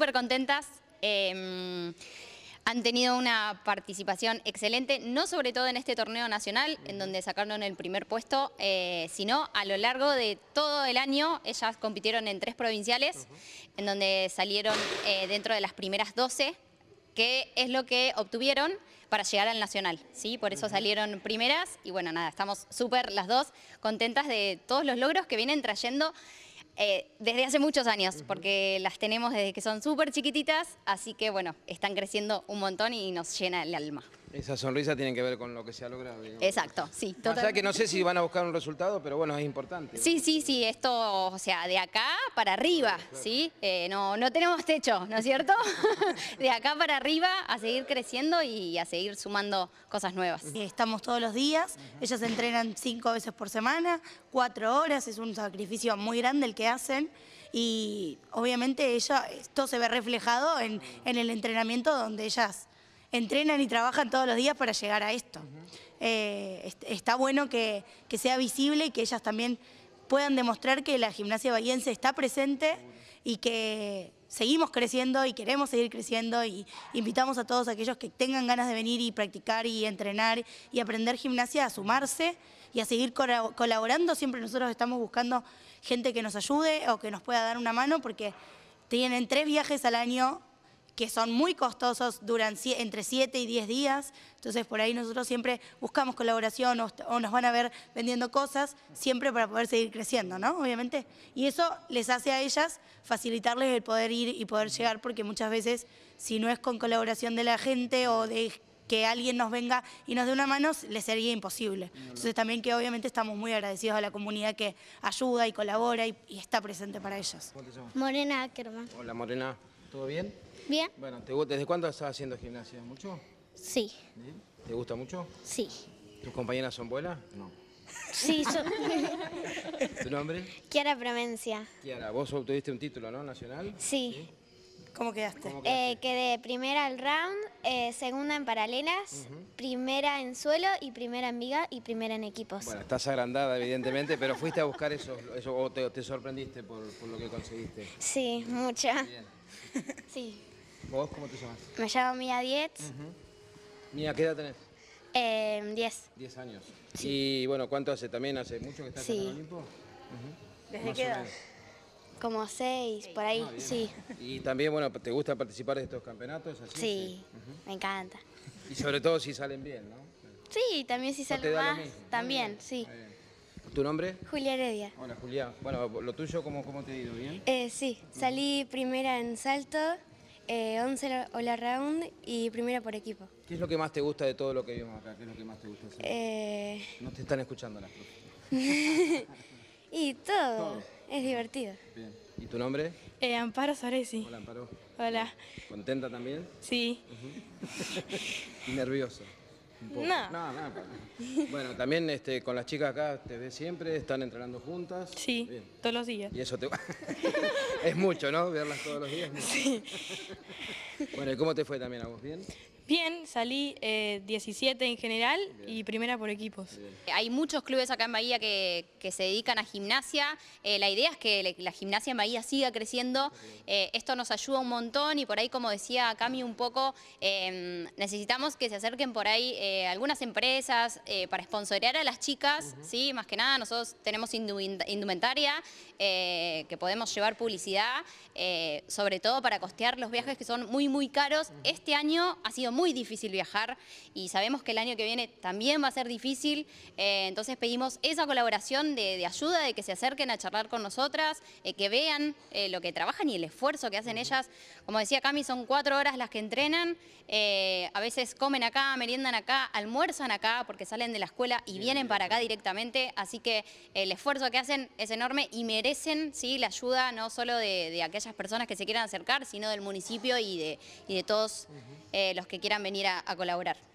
Súper contentas. Em, han tenido una participación excelente, no sobre todo en este torneo nacional, en donde sacaron el primer puesto, eh, sino a lo largo de todo el año. Ellas compitieron en tres provinciales, en donde salieron eh, dentro de las primeras 12, que es lo que obtuvieron para llegar al nacional, ¿sí? Por eso salieron primeras y bueno, nada, estamos súper las dos contentas de todos los logros que vienen trayendo eh, desde hace muchos años, porque las tenemos desde que son súper chiquititas, así que bueno, están creciendo un montón y nos llena el alma. Esa sonrisa tiene que ver con lo que se ha logrado. Exacto, sí. O sea que no sé si van a buscar un resultado, pero bueno, es importante. Sí, sí, sí, esto, o sea, de acá para arriba, ¿sí? Eh, no, no tenemos techo, ¿no es cierto? de acá para arriba a seguir creciendo y a seguir sumando cosas nuevas. Eh, estamos todos los días, ellas entrenan cinco veces por semana, cuatro horas, es un sacrificio muy grande el que hacen y obviamente ella, esto se ve reflejado en, en el entrenamiento donde ellas entrenan y trabajan todos los días para llegar a esto. Eh, está bueno que, sea visible y que ellas también puedan demostrar que la gimnasia bahiense está presente y que seguimos creciendo y queremos seguir creciendo y invitamos a todos aquellos que tengan ganas de venir y practicar y entrenar y aprender gimnasia a sumarse y a seguir colaborando. Siempre nosotros estamos buscando gente que nos ayude o que nos pueda dar una mano porque tienen tres viajes al año que son muy costosos, duran entre 7 y 10 días, entonces por ahí nosotros siempre buscamos colaboración o, nos van a ver vendiendo cosas, siempre para poder seguir creciendo, ¿no? Obviamente. Y eso les hace a ellas facilitarles el poder ir y poder llegar, porque muchas veces si no es con colaboración de la gente o de que alguien nos venga y nos dé una mano, les sería imposible. Entonces también que obviamente estamos muy agradecidos a la comunidad que ayuda y colabora y, está presente para ellos. Morena Ackerman. Hola Morena, ¿todo bien? Bien. Bueno, ¿te, ¿desde cuándo estás haciendo gimnasia? ¿Mucho? Sí. ¿Te gusta mucho? Sí. ¿Tus compañeras son buenas? No. Sí, ¿Tu nombre? Kiara Provencia. Kiara, vos obtuviste un título, ¿no? Nacional. Sí. ¿Cómo quedaste? Eh, quedé primera al round, eh, segunda en paralelas, primera en suelo y primera en viga y primera en equipos. Bueno, estás agrandada evidentemente, pero fuiste a buscar eso, eso o te, sorprendiste por, lo que conseguiste. Sí, mucha. Sí. ¿Vos cómo te llamas? Me llamo Mía Dietz. Mía, ¿qué edad tenés? Em, diez. Diez años. Y bueno, ¿cuánto hace también? ¿Hace mucho que estás en el Olimpo? ¿Desde qué edad? Como seis, por ahí, ah, sí. Y también, bueno, ¿te gusta participar de estos campeonatos? sí, me encanta. Y sobre todo si salen bien, ¿no? Sí, también si salen más, también, sí. ¿Tu nombre? Julia Heredia. Hola, Julia. Bueno, ¿lo tuyo cómo, cómo te ha ido? ¿Bien? Eh, sí, salí primera en salto eh, 11 hola round y primera por equipo. ¿Qué es lo que más te gusta de todo lo que vimos acá? ¿Qué es lo que más te gusta eh. No te están escuchando las cosas. y todo. Es divertido. ¿Y tu nombre? Eh, Amparo Soresi. Hola, Amparo. Hola. ¿Contenta también? Sí. ¿Y nervioso? Bueno, también este, con las chicas acá te ves siempre, están entrenando juntas. Sí, todos los días. Y eso te es mucho, ¿no? Verlas todos los días. Bueno, ¿y cómo te fue también a vos? ¿Bien? Bien, salí 17 eh, en general y primera por equipos. Hay muchos clubes acá en Bahía que, se dedican a gimnasia. Eh, la idea es que la gimnasia en Bahía siga creciendo. Eh, esto nos ayuda un montón y por ahí, como decía Cami un poco, em, necesitamos que se acerquen por ahí algunas empresas para sponsorear a las chicas. ¿sí? Más que nada, nosotros tenemos indumentaria que podemos llevar publicidad, sobre todo para costear los viajes que son muy, muy caros. Este año ha sido muy difícil viajar y sabemos que el año que viene también va a ser difícil, eh, entonces pedimos esa colaboración de, ayuda, de que se acerquen a charlar con nosotras, eh, que vean eh, lo que trabajan y el esfuerzo que hacen ellas. Como decía Cami, son cuatro horas las que entrenan, a veces comen acá, meriendan acá, almuerzan acá porque salen de la escuela y vienen para acá directamente, así que el esfuerzo que hacen es enorme y merecen ¿sí? la ayuda no solo de, aquellas personas que se quieran acercar, sino del municipio y de, y de todos los que quieran venir a colaborar.